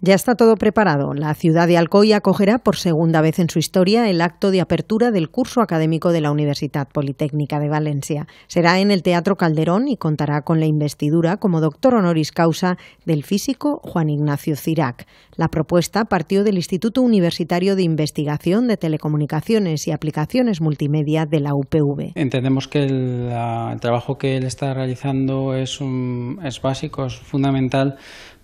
Ya está todo preparado. La ciudad de Alcoy acogerá por segunda vez en su historia el acto de apertura del curso académico de la Universidad Politécnica de Valencia. Será en el Teatro Calderón y contará con la investidura como doctor honoris causa del físico Juan Ignacio Cirac. La propuesta partió del Instituto Universitario de Investigación de Telecomunicaciones y Aplicaciones Multimedia de la UPV. Entendemos que el, trabajo que él está realizando es básico, es fundamental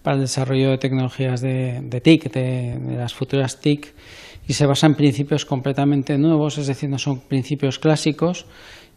para desarrollo de tecnologías de, TIC, de, las futuras TIC, y se basa en principios completamente nuevos, es decir, no son principios clásicos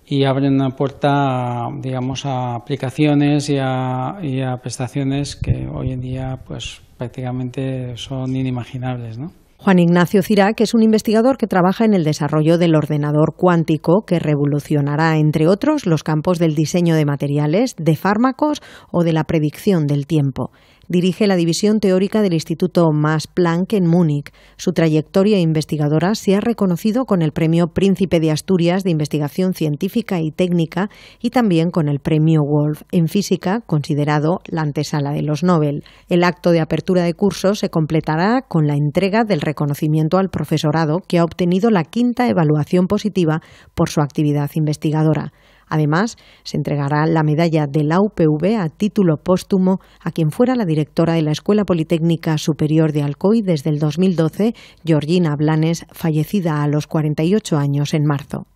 y abren una puerta, digamos, a aplicaciones y a, y a prestaciones que hoy en día, pues, prácticamente son inimaginables, ¿no? Juan Ignacio Cirac es un investigador que trabaja en el desarrollo del ordenador cuántico que revolucionará, entre otros, los campos del diseño de materiales, de fármacos o de la predicción del tiempo dirige la división teórica del Instituto Max Planck en Múnich. Su trayectoria investigadora se ha reconocido con el Premio Príncipe de Asturias de Investigación Científica y Técnica y también con el Premio Wolf en Física, considerado la antesala de los Nobel. El acto de apertura de curso se completará con la entrega del reconocimiento al profesorado que ha obtenido la quinta evaluación positiva por su actividad investigadora. Además, se entregará la medalla de la UPV a título póstumo a quien fuera la directora de la Escuela Politécnica Superior de Alcoy desde el 2012, Georgina Blanes, fallecida a los 48 años en marzo.